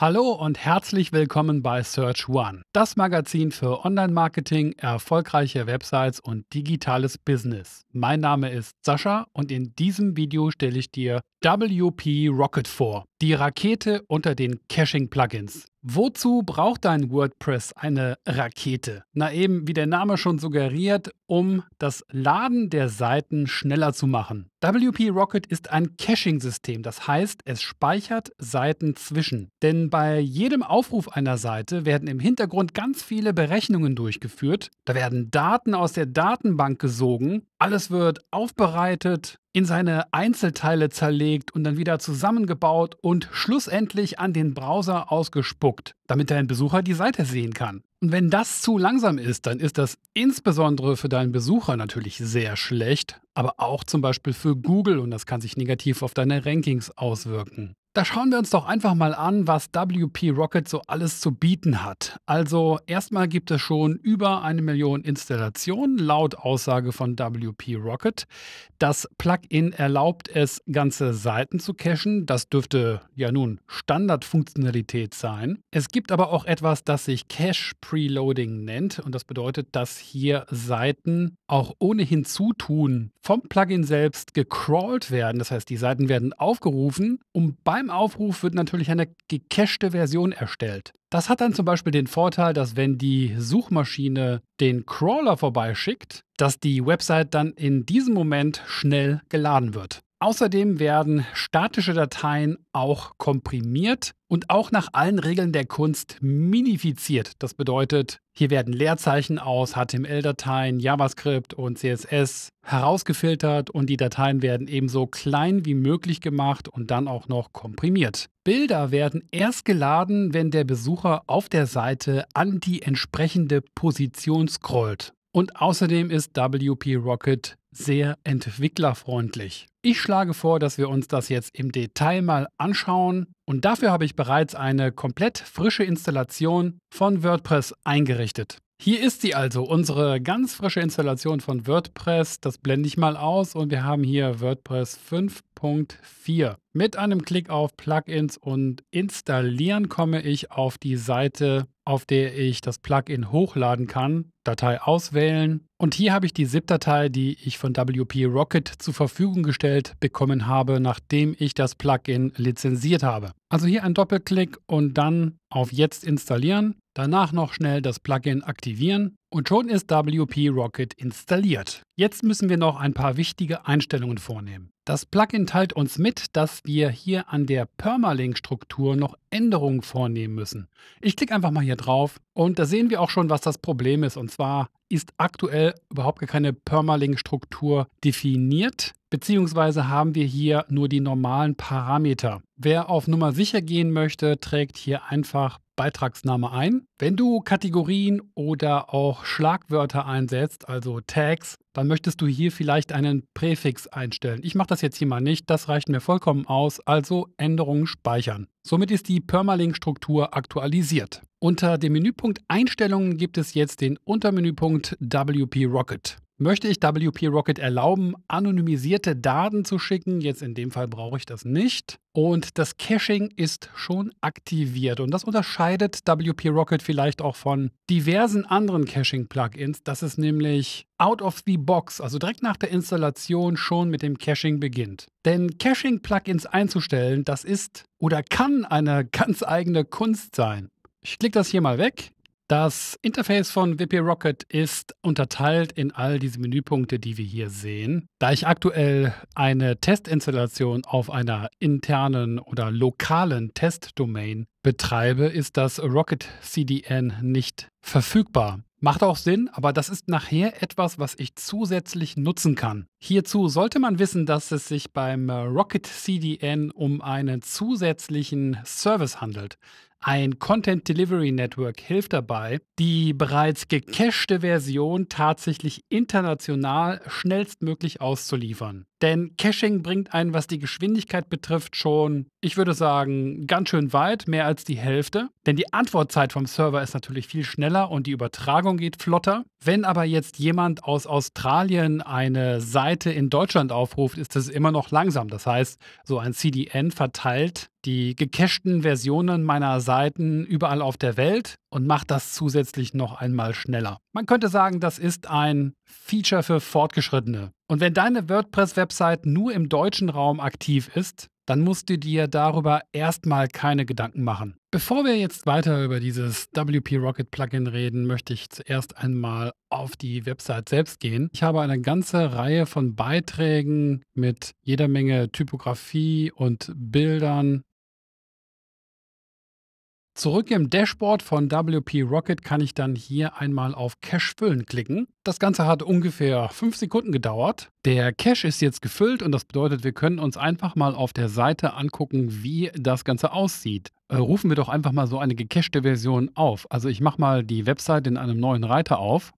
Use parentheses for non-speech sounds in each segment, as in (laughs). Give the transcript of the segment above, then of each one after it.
Hallo und herzlich willkommen bei Search One, das Magazin für Online-Marketing, erfolgreiche Websites und digitales Business. Mein Name ist Sascha und in diesem Video stelle ich dir WP Rocket vor, die Rakete unter den Caching-Plugins. Wozu braucht dein WordPress eine Rakete? Na eben, wie der Name schon suggeriert, um das Laden der Seiten schneller zu machen. WP Rocket ist ein Caching-System, das heißt, es speichert Seiten zwischen. Denn bei jedem Aufruf einer Seite werden im Hintergrund ganz viele Berechnungen durchgeführt, da werden Daten aus der Datenbank gesogen, alles wird aufbereitet, in seine Einzelteile zerlegt und dann wieder zusammengebaut und schlussendlich an den Browser ausgespuckt damit dein Besucher die Seite sehen kann. Und wenn das zu langsam ist, dann ist das insbesondere für deinen Besucher natürlich sehr schlecht, aber auch zum Beispiel für Google und das kann sich negativ auf deine Rankings auswirken. Da schauen wir uns doch einfach mal an, was WP Rocket so alles zu bieten hat. Also erstmal gibt es schon über eine Million Installationen laut Aussage von WP Rocket. Das Plugin erlaubt es, ganze Seiten zu cachen. Das dürfte ja nun Standardfunktionalität sein. Es gibt aber auch etwas, das sich Cache Preloading nennt und das bedeutet, dass hier Seiten auch ohne Hinzutun vom Plugin selbst gecrawlt werden. Das heißt, die Seiten werden aufgerufen, um bei meinem Aufruf wird natürlich eine gecachte Version erstellt. Das hat dann zum Beispiel den Vorteil, dass wenn die Suchmaschine den Crawler vorbeischickt, dass die Website dann in diesem Moment schnell geladen wird. Außerdem werden statische Dateien auch komprimiert und auch nach allen Regeln der Kunst minifiziert. Das bedeutet, hier werden Leerzeichen aus HTML-Dateien, JavaScript und CSS herausgefiltert und die Dateien werden ebenso klein wie möglich gemacht und dann auch noch komprimiert. Bilder werden erst geladen, wenn der Besucher auf der Seite an die entsprechende Position scrollt. Und außerdem ist WP Rocket sehr entwicklerfreundlich. Ich schlage vor, dass wir uns das jetzt im Detail mal anschauen und dafür habe ich bereits eine komplett frische Installation von WordPress eingerichtet. Hier ist sie also, unsere ganz frische Installation von WordPress. Das blende ich mal aus und wir haben hier WordPress 5.4. Mit einem Klick auf Plugins und Installieren komme ich auf die Seite auf der ich das Plugin hochladen kann, Datei auswählen und hier habe ich die ZIP-Datei, die ich von WP Rocket zur Verfügung gestellt bekommen habe, nachdem ich das Plugin lizenziert habe. Also hier ein Doppelklick und dann auf Jetzt installieren Danach noch schnell das Plugin aktivieren und schon ist WP Rocket installiert. Jetzt müssen wir noch ein paar wichtige Einstellungen vornehmen. Das Plugin teilt uns mit, dass wir hier an der Permalink-Struktur noch Änderungen vornehmen müssen. Ich klicke einfach mal hier drauf und da sehen wir auch schon, was das Problem ist. Und zwar ist aktuell überhaupt keine Permalink-Struktur definiert, beziehungsweise haben wir hier nur die normalen Parameter. Wer auf Nummer sicher gehen möchte, trägt hier einfach Beitragsname ein. Wenn du Kategorien oder auch Schlagwörter einsetzt, also Tags, dann möchtest du hier vielleicht einen Präfix einstellen. Ich mache das jetzt hier mal nicht, das reicht mir vollkommen aus, also Änderungen speichern. Somit ist die Permalink-Struktur aktualisiert. Unter dem Menüpunkt Einstellungen gibt es jetzt den Untermenüpunkt WP Rocket möchte ich WP Rocket erlauben, anonymisierte Daten zu schicken. Jetzt in dem Fall brauche ich das nicht. Und das Caching ist schon aktiviert. Und das unterscheidet WP Rocket vielleicht auch von diversen anderen Caching-Plugins, dass es nämlich out of the box, also direkt nach der Installation, schon mit dem Caching beginnt. Denn Caching-Plugins einzustellen, das ist oder kann eine (laughs) ganz eigene Kunst sein. Ich klicke das hier mal weg. Das Interface von WP Rocket ist unterteilt in all diese Menüpunkte, die wir hier sehen. Da ich aktuell eine Testinstallation auf einer internen oder lokalen Testdomain betreibe, ist das Rocket CDN nicht verfügbar. Macht auch Sinn, aber das ist nachher etwas, was ich zusätzlich nutzen kann. Hierzu sollte man wissen, dass es sich beim Rocket CDN um einen zusätzlichen Service handelt. Ein Content Delivery Network hilft dabei, die bereits gecachte Version tatsächlich international schnellstmöglich auszuliefern. Denn Caching bringt einen, was die Geschwindigkeit betrifft, schon, ich würde sagen, ganz schön weit, mehr als die Hälfte. Denn die Antwortzeit vom Server ist natürlich viel schneller und die Übertragung geht flotter. Wenn aber jetzt jemand aus Australien eine Seite in Deutschland aufruft, ist es immer noch langsam. Das heißt, so ein CDN verteilt die gecachten Versionen meiner Seiten überall auf der Welt und macht das zusätzlich noch einmal schneller. Man könnte sagen, das ist ein Feature für Fortgeschrittene. Und wenn deine WordPress-Website nur im deutschen Raum aktiv ist, dann musst du dir darüber erstmal keine Gedanken machen. Bevor wir jetzt weiter über dieses WP Rocket Plugin reden, möchte ich zuerst einmal auf die Website selbst gehen. Ich habe eine ganze Reihe von Beiträgen mit jeder Menge Typografie und Bildern Zurück im Dashboard von WP Rocket kann ich dann hier einmal auf Cache füllen klicken. Das Ganze hat ungefähr 5 Sekunden gedauert. Der Cache ist jetzt gefüllt und das bedeutet, wir können uns einfach mal auf der Seite angucken, wie das Ganze aussieht. Äh, rufen wir doch einfach mal so eine gecachte Version auf. Also ich mache mal die Website in einem neuen Reiter auf.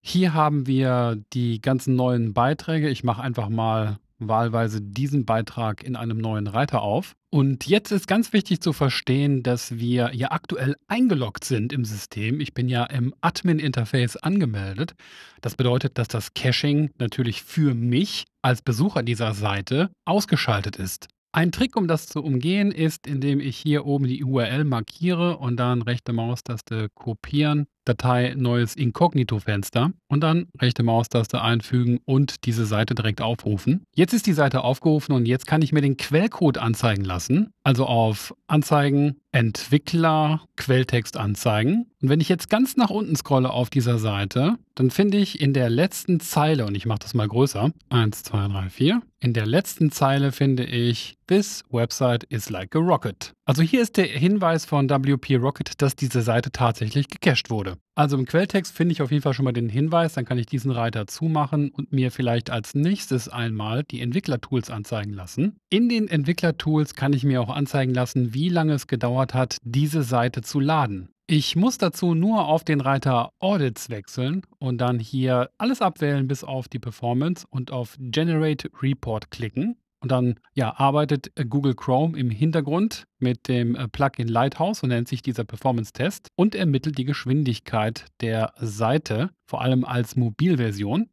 Hier haben wir die ganzen neuen Beiträge. Ich mache einfach mal wahlweise diesen Beitrag in einem neuen Reiter auf. Und jetzt ist ganz wichtig zu verstehen, dass wir ja aktuell eingeloggt sind im System. Ich bin ja im Admin-Interface angemeldet. Das bedeutet, dass das Caching natürlich für mich als Besucher dieser Seite ausgeschaltet ist. Ein Trick, um das zu umgehen, ist, indem ich hier oben die URL markiere und dann rechte Maustaste kopieren Datei neues Inkognito-Fenster und dann rechte Maustaste einfügen und diese Seite direkt aufrufen. Jetzt ist die Seite aufgerufen und jetzt kann ich mir den Quellcode anzeigen lassen. Also auf Anzeigen, Entwickler, Quelltext anzeigen. Und wenn ich jetzt ganz nach unten scrolle auf dieser Seite, dann finde ich in der letzten Zeile, und ich mache das mal größer, 1, 2, 3, 4, in der letzten Zeile finde ich, This website is like a rocket. Also hier ist der Hinweis von WP Rocket, dass diese Seite tatsächlich gecached wurde. Also im Quelltext finde ich auf jeden Fall schon mal den Hinweis, dann kann ich diesen Reiter zumachen und mir vielleicht als nächstes einmal die Entwicklertools anzeigen lassen. In den Entwicklertools kann ich mir auch anzeigen lassen, wie lange es gedauert hat, diese Seite zu laden. Ich muss dazu nur auf den Reiter Audits wechseln und dann hier alles abwählen bis auf die Performance und auf Generate Report klicken. Und dann ja, arbeitet äh, Google Chrome im Hintergrund mit dem äh, Plugin Lighthouse, so nennt sich dieser Performance-Test, und ermittelt die Geschwindigkeit der Seite, vor allem als Mobilversion.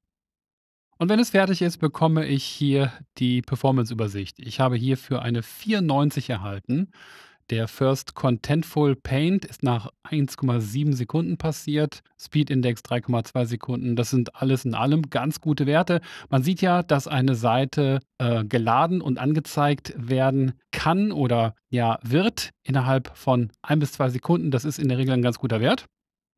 Und wenn es fertig ist, bekomme ich hier die Performance-Übersicht. Ich habe hierfür eine 94 erhalten. Der First Contentful Paint ist nach 1,7 Sekunden passiert, Speed Index 3,2 Sekunden. Das sind alles in allem ganz gute Werte. Man sieht ja, dass eine Seite äh, geladen und angezeigt werden kann oder ja wird innerhalb von ein bis zwei Sekunden. Das ist in der Regel ein ganz guter Wert.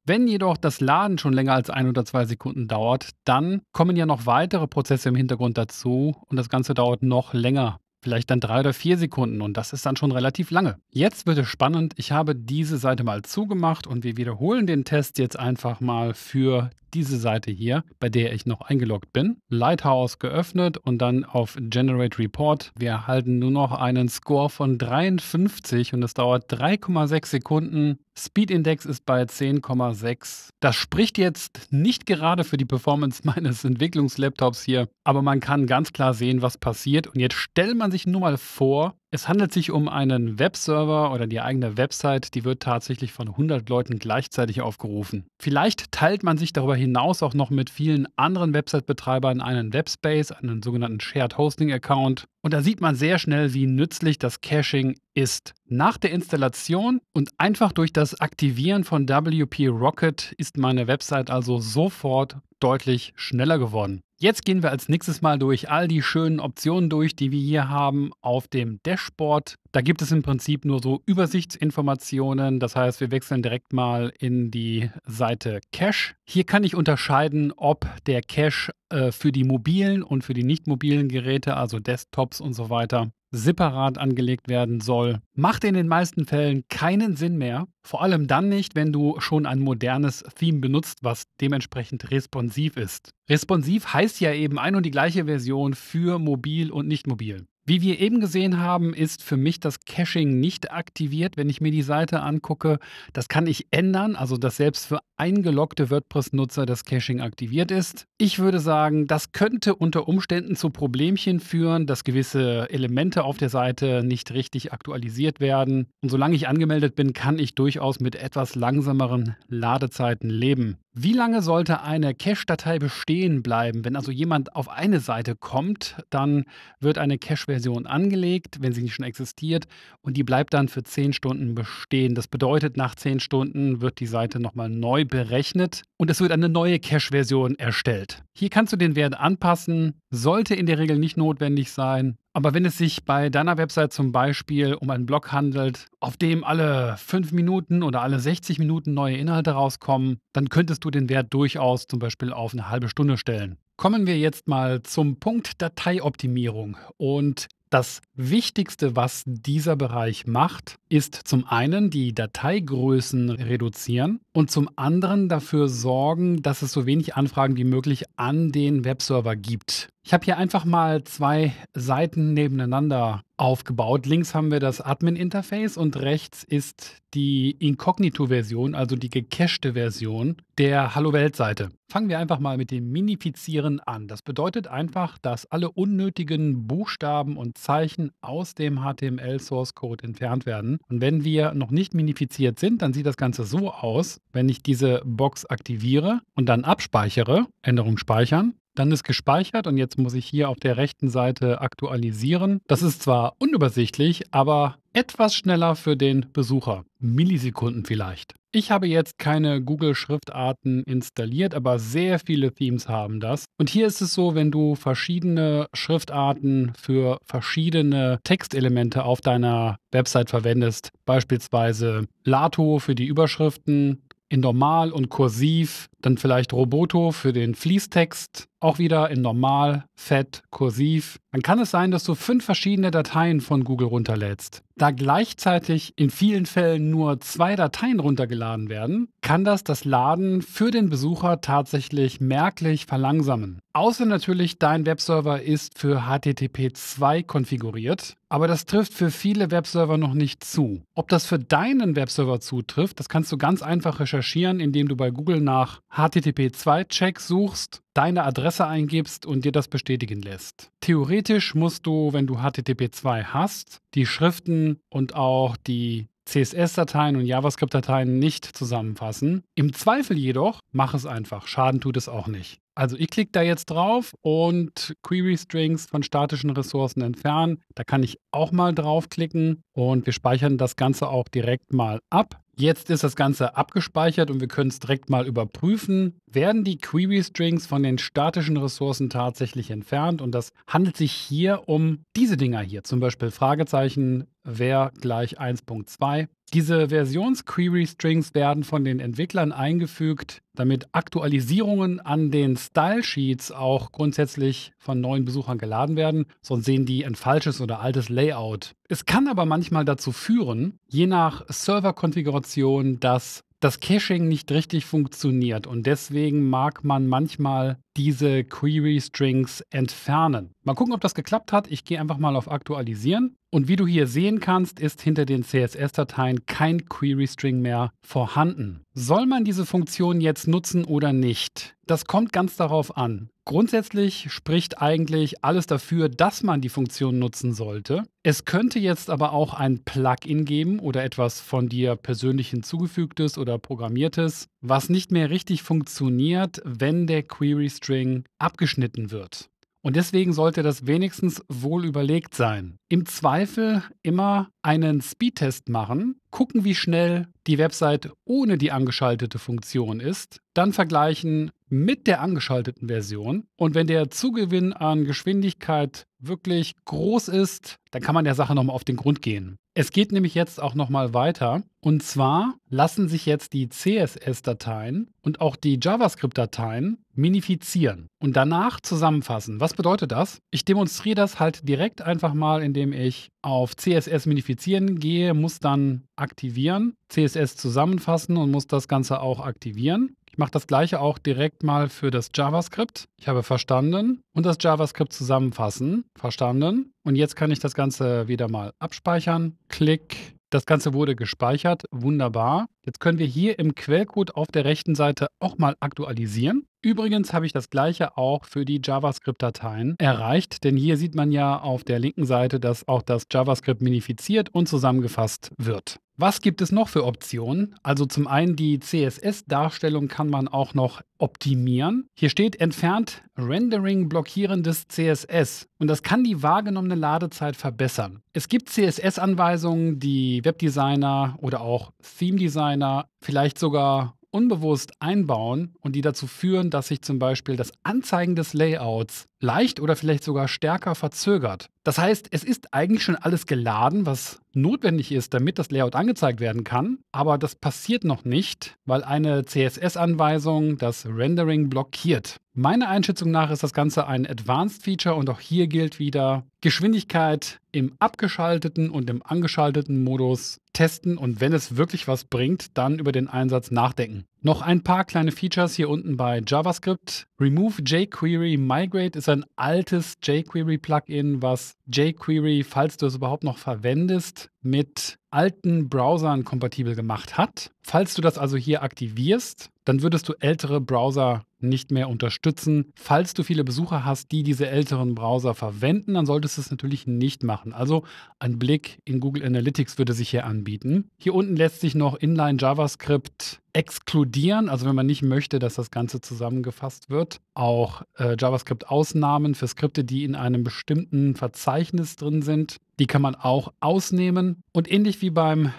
Wenn jedoch das Laden schon länger als ein oder zwei Sekunden dauert, dann kommen ja noch weitere Prozesse im Hintergrund dazu und das Ganze dauert noch länger vielleicht dann drei oder vier Sekunden und das ist dann schon relativ lange. Jetzt wird es spannend. Ich habe diese Seite mal zugemacht und wir wiederholen den Test jetzt einfach mal für diese Seite hier, bei der ich noch eingeloggt bin. Lighthouse geöffnet und dann auf Generate Report. Wir erhalten nur noch einen Score von 53 und es dauert 3,6 Sekunden. Speed Index ist bei 10,6. Das spricht jetzt nicht gerade für die Performance (laughs) meines Entwicklungslaptops hier, aber man kann ganz klar sehen, was passiert. Und jetzt stellt man sich nur mal vor, es handelt sich um einen Webserver oder die eigene Website, die wird tatsächlich von 100 Leuten gleichzeitig aufgerufen. Vielleicht teilt man sich darüber hinaus auch noch mit vielen anderen Website-Betreibern einen Webspace, einen sogenannten Shared Hosting Account. Und da sieht man sehr schnell, wie nützlich das Caching ist. Nach der Installation und einfach durch das Aktivieren von WP Rocket ist meine Website also sofort deutlich schneller geworden. Jetzt gehen wir als nächstes mal durch all die schönen Optionen durch, die wir hier haben auf dem Dashboard. Da gibt es im Prinzip nur so Übersichtsinformationen. Das heißt, wir wechseln direkt mal in die Seite Cache. Hier kann ich unterscheiden, ob der Cache äh, für die mobilen und für die nicht mobilen Geräte, also Desktops und so weiter, separat angelegt werden soll, macht in den meisten Fällen keinen Sinn mehr. Vor allem dann nicht, wenn du schon ein modernes Theme benutzt, was dementsprechend responsiv ist. Responsiv heißt ja eben ein und die gleiche Version für mobil und nicht mobil. Wie wir eben gesehen haben, ist für mich das Caching nicht aktiviert, wenn ich mir die Seite angucke. Das kann ich ändern, also dass selbst für eingeloggte WordPress-Nutzer das Caching aktiviert ist. Ich würde sagen, das könnte unter Umständen zu Problemchen führen, dass gewisse Elemente auf der Seite nicht richtig aktualisiert werden. Und solange ich angemeldet bin, kann ich durchaus mit etwas langsameren Ladezeiten leben. Wie lange sollte eine Cache-Datei bestehen bleiben? Wenn also jemand auf eine Seite kommt, dann wird eine Cache-Version angelegt, wenn sie nicht schon existiert, und die bleibt dann für 10 Stunden bestehen. Das bedeutet, nach 10 Stunden wird die Seite nochmal neu berechnet und es wird eine neue Cache-Version erstellt. Wert. Hier kannst du den Wert anpassen, sollte in der Regel nicht notwendig sein. Aber wenn es sich bei deiner Website zum Beispiel um einen Blog handelt, auf dem alle 5 Minuten oder alle 60 Minuten neue Inhalte rauskommen, dann könntest du den Wert durchaus zum Beispiel auf eine halbe Stunde stellen. Kommen wir jetzt mal zum Punkt Dateioptimierung. Und das Wichtigste, was dieser Bereich macht, ist zum einen die Dateigrößen reduzieren und zum anderen dafür sorgen, dass es so wenig Anfragen wie möglich an den Webserver gibt. Ich habe hier einfach mal zwei Seiten nebeneinander aufgebaut. Links haben wir das Admin-Interface und rechts ist die Inkognito-Version, also die gecachte Version der Hallo Welt-Seite. Fangen wir einfach mal mit dem Minifizieren an. Das bedeutet einfach, dass alle unnötigen Buchstaben und Zeichen aus dem HTML-Source-Code entfernt werden. Und wenn wir noch nicht minifiziert sind, dann sieht das Ganze so aus. Wenn ich diese Box aktiviere und dann abspeichere, Änderung speichern, dann ist gespeichert und jetzt muss ich hier auf der rechten Seite aktualisieren. Das ist zwar unübersichtlich, aber etwas schneller für den Besucher. Millisekunden vielleicht. Ich habe jetzt keine Google-Schriftarten installiert, aber sehr viele Themes haben das. Und hier ist es so, wenn du verschiedene Schriftarten für verschiedene Textelemente auf deiner Website verwendest, beispielsweise Lato für die Überschriften, in normal und kursiv dann vielleicht Roboto für den Fließtext, auch wieder in normal, fett, kursiv. Dann kann es sein, dass du fünf verschiedene Dateien von Google runterlädst. Da gleichzeitig in vielen Fällen nur zwei Dateien runtergeladen werden, kann das das Laden für den Besucher tatsächlich merklich verlangsamen. Außer natürlich, dein Webserver ist für HTTP 2 konfiguriert, aber das trifft für viele Webserver noch nicht zu. Ob das für deinen Webserver zutrifft, das kannst du ganz einfach recherchieren, indem du bei Google nach HTTP-2-Check suchst, deine Adresse eingibst und dir das bestätigen lässt. Theoretisch musst du, wenn du HTTP-2 hast, die Schriften und auch die CSS-Dateien und JavaScript-Dateien nicht zusammenfassen. Im Zweifel jedoch, mach es einfach. Schaden tut es auch nicht. Also ich klicke da jetzt drauf und Query Strings von statischen Ressourcen entfernen. Da kann ich auch mal draufklicken und wir speichern das Ganze auch direkt mal ab. Jetzt ist das Ganze abgespeichert und wir können es direkt mal überprüfen. Werden die Query-Strings von den statischen Ressourcen tatsächlich entfernt? Und das handelt sich hier um diese Dinger hier, zum Beispiel Fragezeichen var gleich 1.2. Diese Versions-Query-Strings werden von den Entwicklern eingefügt, damit Aktualisierungen an den Style-Sheets auch grundsätzlich von neuen Besuchern geladen werden, sonst sehen die ein falsches oder altes Layout. Es kann aber manchmal dazu führen, je nach Server-Konfiguration, dass das Caching nicht richtig funktioniert und deswegen mag man manchmal diese Query Strings entfernen. Mal gucken, ob das geklappt hat. Ich gehe einfach mal auf Aktualisieren und wie du hier sehen kannst, ist hinter den CSS-Dateien kein Query-String mehr vorhanden. Soll man diese Funktion jetzt nutzen oder nicht? Das kommt ganz darauf an. Grundsätzlich spricht eigentlich alles dafür, dass man die Funktion nutzen sollte. Es könnte jetzt aber auch ein Plugin geben oder etwas von dir persönlich hinzugefügtes oder programmiertes, was nicht mehr richtig funktioniert, wenn der Query String abgeschnitten wird. Und deswegen sollte das wenigstens wohl überlegt sein. Im Zweifel immer einen Speedtest machen, gucken, wie schnell die Website ohne die angeschaltete Funktion ist, dann vergleichen mit der angeschalteten Version. Und wenn der Zugewinn an Geschwindigkeit wirklich groß ist, dann kann man der Sache nochmal auf den Grund gehen. Es geht nämlich jetzt auch nochmal weiter. Und zwar lassen sich jetzt die CSS-Dateien und auch die JavaScript-Dateien minifizieren und danach zusammenfassen. Was bedeutet das? Ich demonstriere das halt direkt einfach mal, indem ich auf CSS minifizieren gehe, muss dann aktivieren, CSS zusammenfassen und muss das Ganze auch aktivieren. Ich mache das gleiche auch direkt mal für das JavaScript. Ich habe verstanden und das JavaScript zusammenfassen. Verstanden. Und jetzt kann ich das Ganze wieder mal abspeichern. Klick. Das Ganze wurde gespeichert. Wunderbar. Jetzt können wir hier im Quellcode auf der rechten Seite auch mal aktualisieren. Übrigens habe ich das gleiche auch für die JavaScript-Dateien erreicht, denn hier sieht man ja auf der linken Seite, dass auch das JavaScript minifiziert und zusammengefasst wird. Was gibt es noch für Optionen? Also zum einen die CSS-Darstellung kann man auch noch optimieren. Hier steht entfernt Rendering blockierendes CSS und das kann die wahrgenommene Ladezeit verbessern. Es gibt CSS-Anweisungen, die Webdesigner oder auch Theme-Designer one vielleicht sogar unbewusst einbauen und die dazu führen, dass sich zum Beispiel das Anzeigen des Layouts leicht oder vielleicht sogar stärker verzögert. Das heißt, es ist eigentlich schon alles geladen, was notwendig ist, damit das Layout angezeigt werden kann. Aber das passiert noch nicht, weil eine CSS-Anweisung das Rendering blockiert. Meiner Einschätzung nach ist das Ganze ein Advanced Feature und auch hier gilt wieder Geschwindigkeit im abgeschalteten und im angeschalteten Modus testen und wenn es wirklich was bringt, dann über den Einsatz nachdenken. Noch ein paar kleine Features hier unten bei JavaScript. Remove jQuery Migrate ist ein altes jQuery-Plugin, was jQuery, falls du es überhaupt noch verwendest, mit alten Browsern kompatibel gemacht hat. Falls du das also hier aktivierst, dann würdest du ältere Browser nicht mehr unterstützen. Falls du viele Besucher hast, die diese älteren Browser verwenden, dann solltest du es natürlich nicht machen. Also ein Blick in Google Analytics würde sich hier anbieten. Hier unten lässt sich noch Inline JavaScript exkludieren, also wenn man nicht möchte, dass das Ganze zusammengefasst wird. Auch äh, JavaScript-Ausnahmen für Skripte, die in einem bestimmten Verzeichnis drin sind, die kann man auch ausnehmen. Und ähnlich wie beim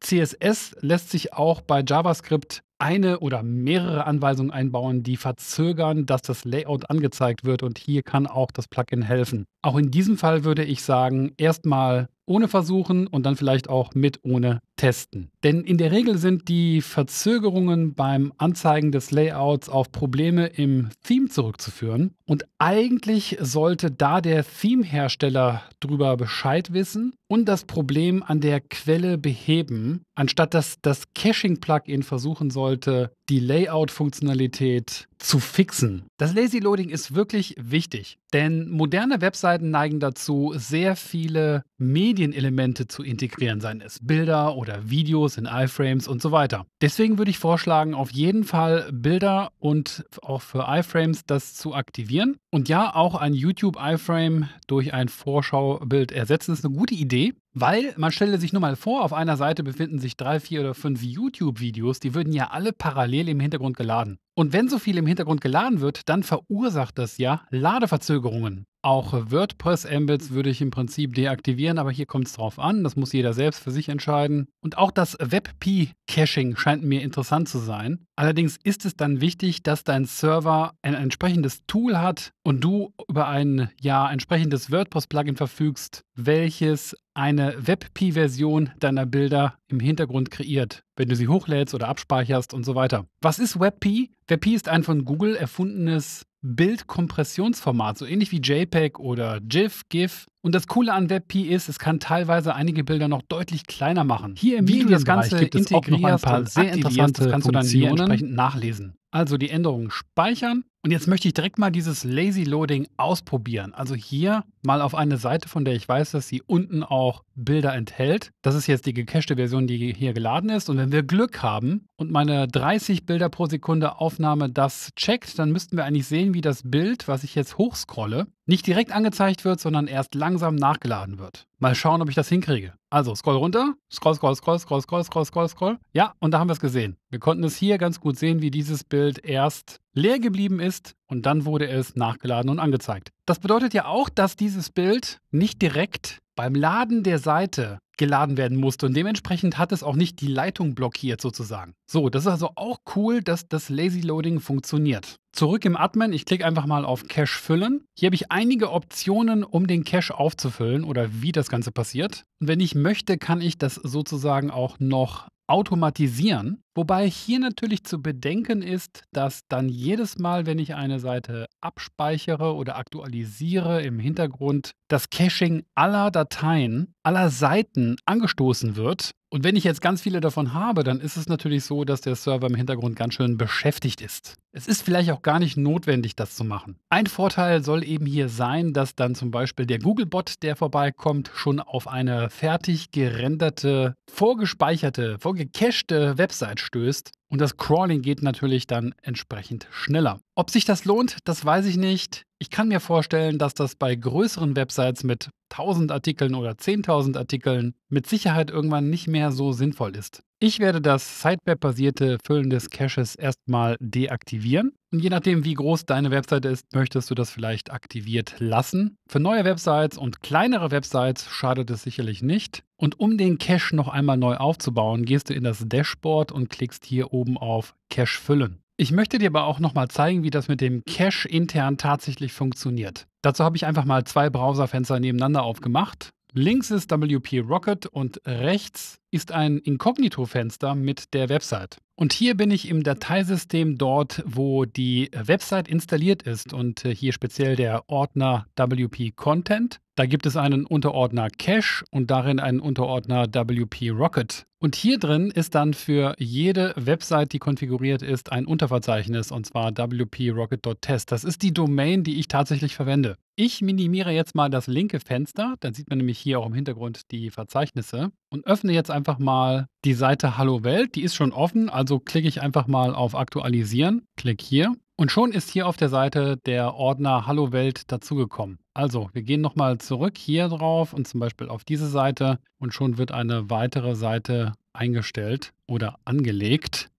CSS lässt sich auch bei JavaScript eine oder mehrere Anweisungen einbauen, die verzögern, dass das Layout angezeigt wird und hier kann auch das Plugin helfen. Auch in diesem Fall würde ich sagen, erstmal ohne versuchen und dann vielleicht auch mit ohne testen. Denn in der Regel sind die Verzögerungen beim Anzeigen des Layouts auf Probleme im Theme zurückzuführen. Und eigentlich sollte da der Theme-Hersteller drüber Bescheid wissen und das Problem an der Quelle beheben, anstatt dass das Caching-Plugin versuchen sollte, die Layout-Funktionalität zu fixen. Das Lazy Loading ist wirklich wichtig, denn moderne Webseiten neigen dazu, sehr viele Medienelemente zu integrieren, seien es Bilder oder oder Videos in iFrames und so weiter. Deswegen würde ich vorschlagen, auf jeden Fall Bilder und auch für iFrames das zu aktivieren. Und ja, auch ein YouTube iFrame durch ein Vorschaubild ersetzen ist eine gute Idee. Weil man stelle sich nur mal vor, auf einer Seite befinden sich drei, vier oder fünf YouTube-Videos, die würden ja alle parallel im Hintergrund geladen. Und wenn so viel im Hintergrund geladen wird, dann verursacht das ja Ladeverzögerungen. Auch WordPress-Embeds würde ich im Prinzip deaktivieren, aber hier kommt es drauf an. Das muss jeder selbst für sich entscheiden. Und auch das WebP-Caching scheint mir interessant zu sein. Allerdings ist es dann wichtig, dass dein Server ein entsprechendes Tool hat und du über ein ja entsprechendes WordPress-Plugin verfügst, welches eine WebP-Version deiner Bilder im Hintergrund kreiert wenn du sie hochlädst oder abspeicherst und so weiter. Was ist WebP? WebP ist ein von Google erfundenes Bildkompressionsformat, so ähnlich wie JPEG oder GIF, GIF, und das Coole an WebP ist, es kann teilweise einige Bilder noch deutlich kleiner machen. Hier im Wie Video das Ganze gibt es sehr interessante das kannst Funktionen. du dann hier entsprechend nachlesen. Also die Änderungen speichern. Und jetzt möchte ich direkt mal dieses Lazy Loading ausprobieren. Also hier mal auf eine Seite, von der ich weiß, dass sie unten auch Bilder enthält. Das ist jetzt die gecachte Version, die hier geladen ist. Und wenn wir Glück haben und meine 30 Bilder pro Sekunde Aufnahme das checkt, dann müssten wir eigentlich sehen, wie das Bild, was ich jetzt hochscrolle, nicht direkt angezeigt wird, sondern erst langsam nachgeladen wird. Mal schauen, ob ich das hinkriege. Also scroll runter, scroll, scroll, scroll, scroll, scroll, scroll, scroll, scroll. Ja, und da haben wir es gesehen. Wir konnten es hier ganz gut sehen, wie dieses Bild erst leer geblieben ist und dann wurde es nachgeladen und angezeigt. Das bedeutet ja auch, dass dieses Bild nicht direkt beim Laden der Seite geladen werden musste. Und dementsprechend hat es auch nicht die Leitung blockiert sozusagen. So, das ist also auch cool, dass das Lazy Loading funktioniert. Zurück im Admin, ich klicke einfach mal auf Cache füllen. Hier habe ich einige Optionen, um den Cache aufzufüllen oder wie das Ganze passiert. Und wenn ich möchte, kann ich das sozusagen auch noch automatisieren. Wobei hier natürlich zu bedenken ist, dass dann jedes Mal, wenn ich eine Seite abspeichere oder aktualisiere, im Hintergrund das Caching aller Dateien, aller Seiten angestoßen wird und wenn ich jetzt ganz viele davon habe, dann ist es natürlich so, dass der Server im Hintergrund ganz schön beschäftigt ist. Es ist vielleicht auch gar nicht notwendig, das zu machen. Ein Vorteil soll eben hier sein, dass dann zum Beispiel der Googlebot, der vorbeikommt, schon auf eine fertig gerenderte, vorgespeicherte, vorgecachte Website stößt. Und das Crawling geht natürlich dann entsprechend schneller. Ob sich das lohnt, das weiß ich nicht. Ich kann mir vorstellen, dass das bei größeren Websites mit 1000 Artikeln oder 10.000 Artikeln mit Sicherheit irgendwann nicht mehr so sinnvoll ist. Ich werde das Sitemap-basierte Füllen des Caches erstmal deaktivieren. Und je nachdem, wie groß deine Webseite ist, möchtest du das vielleicht aktiviert lassen. Für neue Websites und kleinere Websites schadet es sicherlich nicht. Und um den Cache noch einmal neu aufzubauen, gehst du in das Dashboard und klickst hier oben auf Cache füllen. Ich möchte dir aber auch nochmal zeigen, wie das mit dem Cache intern tatsächlich funktioniert. Dazu habe ich einfach mal zwei Browserfenster nebeneinander aufgemacht. Links ist WP Rocket und rechts ist ein Inkognito-Fenster mit der Website. Und hier bin ich im Dateisystem dort, wo die Website installiert ist und äh, hier speziell der Ordner WP Content. Da gibt es einen Unterordner Cache und darin einen Unterordner WP Rocket. Und hier drin ist dann für jede Website, die konfiguriert ist, ein Unterverzeichnis, und zwar wp-rocket.test. Das ist die Domain, die ich tatsächlich verwende. Ich minimiere jetzt mal das linke Fenster, dann sieht man nämlich hier auch im Hintergrund die Verzeichnisse und öffne jetzt einfach mal die Seite Hallo Welt. Die ist schon offen, also klicke ich einfach mal auf Aktualisieren, klick hier und schon ist hier auf der Seite der Ordner Hallo Welt dazugekommen. Also, wir gehen nochmal zurück hier drauf und zum Beispiel auf diese Seite und schon wird eine weitere Seite eingestellt oder angelegt.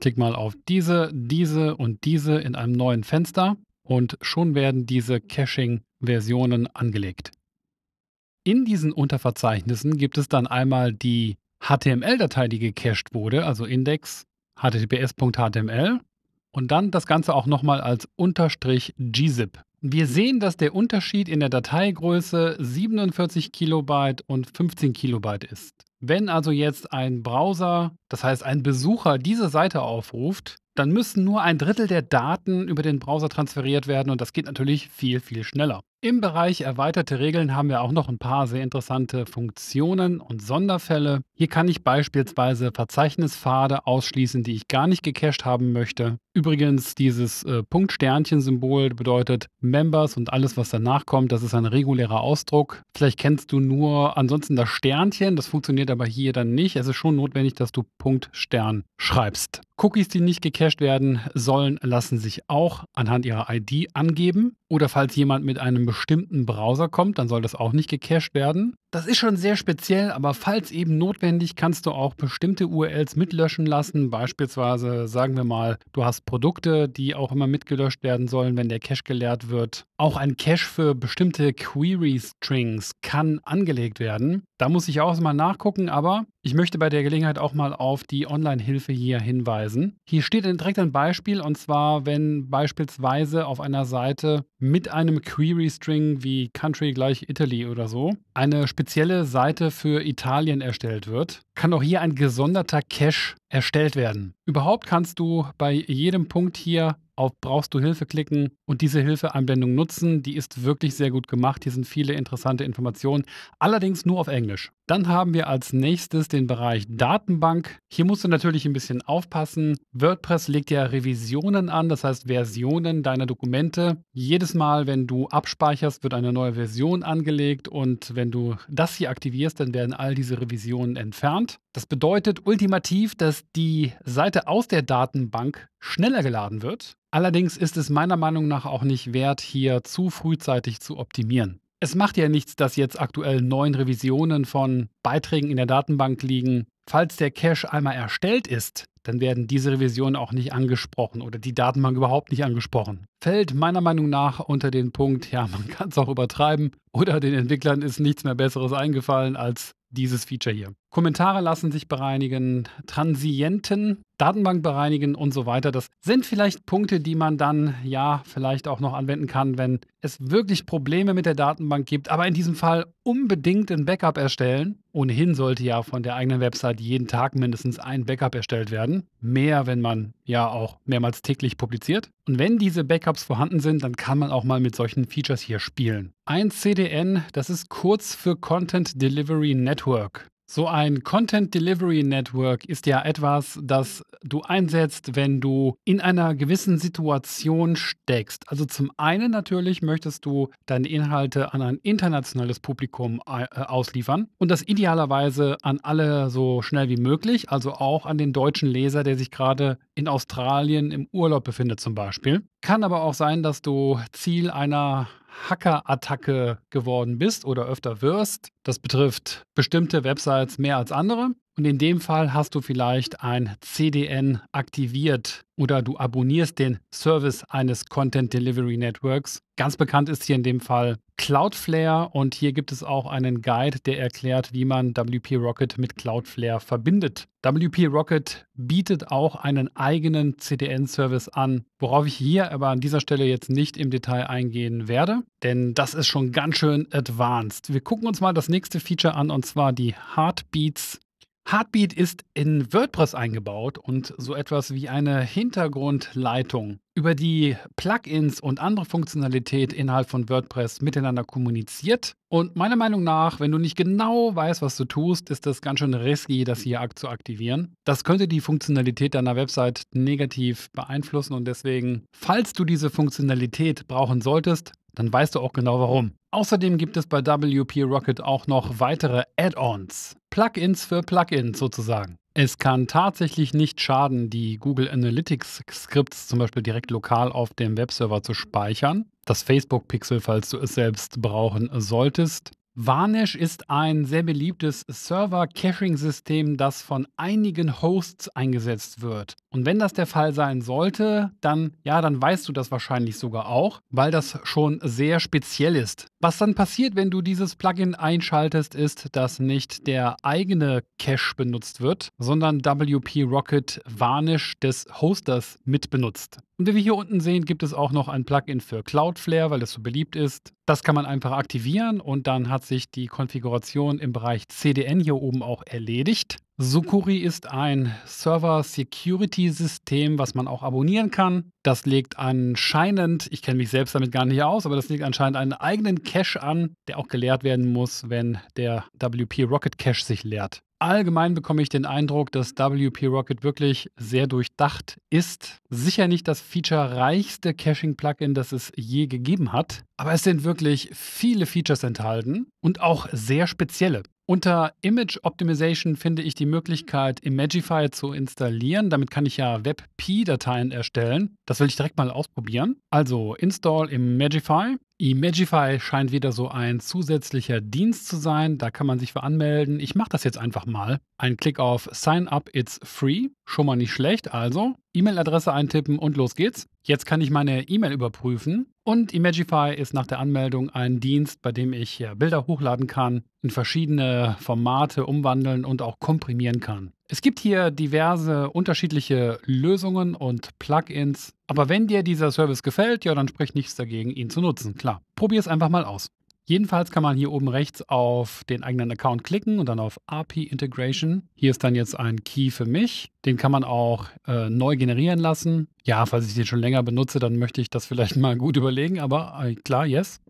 Klick mal auf diese, diese und diese in einem neuen Fenster und schon werden diese Caching-Versionen angelegt. In diesen Unterverzeichnissen gibt es dann einmal die HTML-Datei, die gecached wurde, also Index https.html und dann das Ganze auch nochmal als Unterstrich gzip wir sehen, dass der Unterschied in der Dateigröße 47 Kilobyte und 15 Kilobyte ist. Wenn also jetzt ein Browser, das heißt ein Besucher, diese Seite aufruft, dann müssen nur ein Drittel der Daten über den Browser transferiert werden und das geht natürlich viel, viel schneller. Im Bereich erweiterte Regeln haben wir auch noch ein paar sehr interessante Funktionen und Sonderfälle. Hier kann ich beispielsweise Verzeichnispfade ausschließen, die ich gar nicht gecached haben möchte. Übrigens, dieses äh, Punkt-Sternchen-Symbol bedeutet Members und alles, was danach kommt, das ist ein regulärer Ausdruck. Vielleicht kennst du nur ansonsten das Sternchen, das funktioniert aber hier dann nicht. Es ist schon notwendig, dass du Punkt-Stern schreibst. Cookies, die nicht gecached werden sollen, lassen sich auch anhand ihrer ID angeben. Oder falls jemand mit einem bestimmten Browser kommt, dann soll das auch nicht gecached werden. Das ist schon sehr speziell, aber falls eben notwendig, kannst du auch bestimmte URLs mitlöschen lassen. Beispielsweise sagen wir mal, du hast Produkte, die auch immer mitgelöscht werden sollen, wenn der Cache geleert wird. Auch ein Cache für bestimmte Query-Strings kann angelegt werden. Da muss ich auch mal nachgucken, aber ich möchte bei der Gelegenheit auch mal auf die Online-Hilfe hier hinweisen. Hier steht direkt ein Beispiel, und zwar, wenn beispielsweise auf einer Seite mit einem Query-String wie Country gleich Italy oder so eine spezielle Seite für Italien erstellt wird, kann auch hier ein gesonderter Cache erstellt werden. Überhaupt kannst du bei jedem Punkt hier auf Brauchst du Hilfe klicken und diese Hilfeeinblendung nutzen. Die ist wirklich sehr gut gemacht. Hier sind viele interessante Informationen, allerdings nur auf Englisch. Dann haben wir als nächstes den Bereich Datenbank. Hier musst du natürlich ein bisschen aufpassen. WordPress legt ja Revisionen an, das heißt Versionen deiner Dokumente. Jedes jedes Mal, wenn du abspeicherst, wird eine neue Version angelegt und wenn du das hier aktivierst, dann werden all diese Revisionen entfernt. Das bedeutet ultimativ, dass die Seite aus der Datenbank schneller geladen wird. Allerdings ist es meiner Meinung nach auch nicht wert, hier zu frühzeitig zu optimieren. Es macht ja nichts, dass jetzt aktuell neun Revisionen von Beiträgen in der Datenbank liegen. Falls der Cache einmal erstellt ist, dann werden diese Revisionen auch nicht angesprochen oder die Datenbank überhaupt nicht angesprochen. Fällt meiner Meinung nach unter den Punkt, ja, man kann es auch übertreiben oder den Entwicklern ist nichts mehr Besseres eingefallen als dieses Feature hier. Kommentare lassen sich bereinigen, Transienten, Datenbank bereinigen und so weiter. Das sind vielleicht Punkte, die man dann ja vielleicht auch noch anwenden kann, wenn es wirklich Probleme mit der Datenbank gibt. Aber in diesem Fall unbedingt ein Backup erstellen. Ohnehin sollte ja von der eigenen Website jeden Tag mindestens ein Backup erstellt werden. Mehr, wenn man ja auch mehrmals täglich publiziert. Und wenn diese Backups vorhanden sind, dann kann man auch mal mit solchen Features hier spielen. Ein CDN, das ist kurz für Content Delivery Network. So ein Content Delivery Network ist ja etwas, das du einsetzt, wenn du in einer gewissen Situation steckst. Also zum einen natürlich möchtest du deine Inhalte an ein internationales Publikum äh, äh, ausliefern und das idealerweise an alle so schnell wie möglich, also auch an den deutschen Leser, der sich gerade in Australien im Urlaub befindet zum Beispiel. Kann aber auch sein, dass du Ziel einer Hacker-Attacke geworden bist oder öfter wirst. Das betrifft bestimmte Websites mehr als andere. Und in dem Fall hast du vielleicht ein CDN aktiviert oder du abonnierst den Service eines Content Delivery Networks. Ganz bekannt ist hier in dem Fall Cloudflare und hier gibt es auch einen Guide, der erklärt, wie man WP Rocket mit Cloudflare verbindet. WP Rocket bietet auch einen eigenen CDN-Service an, worauf ich hier aber an dieser Stelle jetzt nicht im Detail eingehen werde, denn das ist schon ganz schön advanced. Wir gucken uns mal das nächste Feature an und zwar die Heartbeats Heartbeat ist in WordPress eingebaut und so etwas wie eine Hintergrundleitung, über die Plugins und andere Funktionalität innerhalb von WordPress miteinander kommuniziert. Und meiner Meinung nach, wenn du nicht genau weißt, was du tust, ist das ganz schön risky, das hier zu aktivieren. Das könnte die Funktionalität deiner Website negativ beeinflussen und deswegen, falls du diese Funktionalität brauchen solltest, dann weißt du auch genau warum. Außerdem gibt es bei WP Rocket auch noch weitere Add-ons, Plugins für Plugins sozusagen. Es kann tatsächlich nicht schaden, die Google Analytics Skripts zum Beispiel direkt lokal auf dem Webserver zu speichern. Das Facebook Pixel, falls du es selbst brauchen solltest. Varnish ist ein sehr beliebtes Server-Caching-System, das von einigen Hosts eingesetzt wird. Und wenn das der Fall sein sollte, dann ja, dann weißt du das wahrscheinlich sogar auch, weil das schon sehr speziell ist. Was dann passiert, wenn du dieses Plugin einschaltest, ist, dass nicht der eigene Cache benutzt wird, sondern WP Rocket Varnish des Hosters mitbenutzt. Und wie wir hier unten sehen, gibt es auch noch ein Plugin für Cloudflare, weil das so beliebt ist. Das kann man einfach aktivieren und dann hat sich die Konfiguration im Bereich CDN hier oben auch erledigt. Sukuri ist ein Server-Security-System, was man auch abonnieren kann. Das legt anscheinend, ich kenne mich selbst damit gar nicht aus, aber das legt anscheinend einen eigenen Cache an, der auch geleert werden muss, wenn der WP Rocket Cache sich leert. Allgemein bekomme ich den Eindruck, dass WP Rocket wirklich sehr durchdacht ist. Sicher nicht das featurereichste Caching-Plugin, das es je gegeben hat, aber es sind wirklich viele Features enthalten und auch sehr spezielle. Unter Image Optimization finde ich die Möglichkeit, Imagify zu installieren. Damit kann ich ja WebP-Dateien erstellen. Das will ich direkt mal ausprobieren. Also install Imagify Imagify scheint wieder so ein zusätzlicher Dienst zu sein. Da kann man sich für anmelden. Ich mache das jetzt einfach mal. Ein Klick auf Sign up, it's free. Schon mal nicht schlecht. Also E-Mail-Adresse eintippen und los geht's. Jetzt kann ich meine E-Mail überprüfen. Und Imagify ist nach der Anmeldung ein Dienst, bei dem ich Bilder hochladen kann, in verschiedene Formate umwandeln und auch komprimieren kann. Es gibt hier diverse unterschiedliche Lösungen und Plugins, aber wenn dir dieser Service gefällt, ja, dann spricht nichts dagegen, ihn zu nutzen. Klar, probier es einfach mal aus. Jedenfalls kann man hier oben rechts auf den eigenen Account klicken und dann auf API Integration. Hier ist dann jetzt ein Key für mich. Den kann man auch äh, neu generieren lassen. Ja, falls ich den schon länger benutze, dann möchte ich das vielleicht (laughs) mal gut überlegen, aber äh, klar, yes.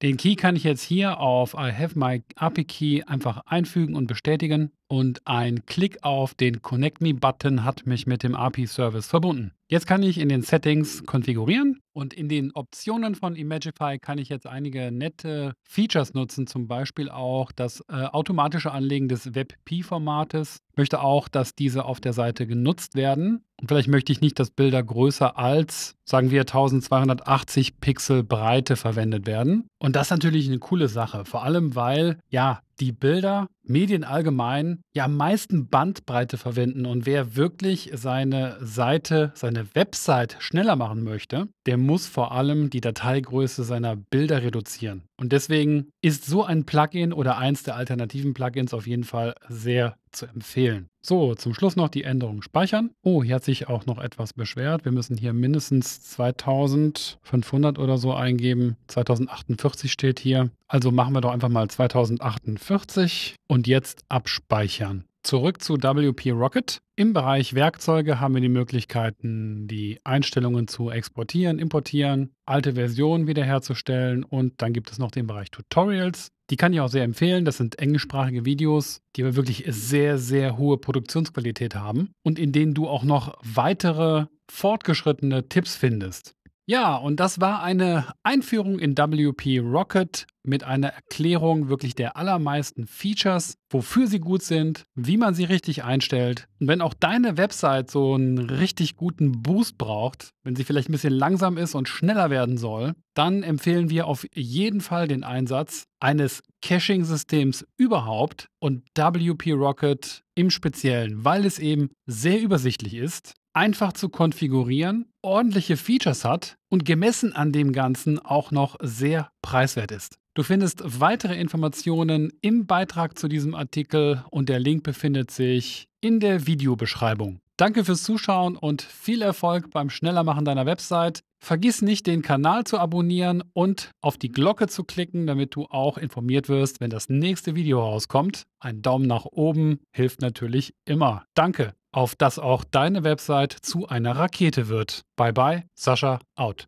Den Key kann ich jetzt hier auf I have my API Key einfach einfügen und bestätigen und ein Klick auf den Connect Me-Button hat mich mit dem API-Service verbunden. Jetzt kann ich in den Settings konfigurieren und in den Optionen von Imagify kann ich jetzt einige nette Features nutzen, zum Beispiel auch das äh, automatische Anlegen des WebP-Formates. Ich möchte auch, dass diese auf der Seite genutzt werden. Und vielleicht möchte ich nicht, dass Bilder größer als, sagen wir, 1280 Pixel Breite verwendet werden. Und das ist natürlich eine coole Sache, vor allem weil, ja, die Bilder, Medien allgemein, ja am meisten Bandbreite verwenden. Und wer wirklich seine Seite, seine Website schneller machen möchte, der muss vor allem die Dateigröße seiner Bilder reduzieren. Und deswegen ist so ein Plugin oder eins der alternativen Plugins auf jeden Fall sehr zu empfehlen. So, zum Schluss noch die Änderung speichern. Oh, hier hat sich auch noch etwas beschwert. Wir müssen hier mindestens 2500 oder so eingeben. 2048 steht hier. Also machen wir doch einfach mal 2048 und jetzt abspeichern. Zurück zu WP Rocket. Im Bereich Werkzeuge haben wir die Möglichkeiten, die Einstellungen zu exportieren, importieren, alte Versionen wiederherzustellen und dann gibt es noch den Bereich Tutorials. Die kann ich auch sehr empfehlen. Das sind englischsprachige Videos, die aber wirklich sehr, sehr hohe Produktionsqualität haben und in denen du auch noch weitere fortgeschrittene Tipps findest. Ja, und das war eine Einführung in WP Rocket mit einer Erklärung wirklich der allermeisten Features, wofür sie gut sind, wie man sie richtig einstellt. Und wenn auch deine Website so einen richtig guten Boost braucht, wenn sie vielleicht ein bisschen langsam ist und schneller werden soll, dann empfehlen wir auf jeden Fall den Einsatz eines Caching-Systems überhaupt und WP Rocket im Speziellen, weil es eben sehr übersichtlich ist einfach zu konfigurieren, ordentliche Features hat und gemessen an dem Ganzen auch noch sehr preiswert ist. Du findest weitere Informationen im Beitrag zu diesem Artikel und der Link befindet sich in der Videobeschreibung. Danke fürs Zuschauen und viel Erfolg beim Schnellermachen deiner Website. Vergiss nicht, den Kanal zu abonnieren und auf die Glocke zu klicken, damit du auch informiert wirst, wenn das nächste Video rauskommt. Ein Daumen nach oben hilft natürlich immer. Danke! auf dass auch deine Website zu einer Rakete wird. Bye bye, Sascha out.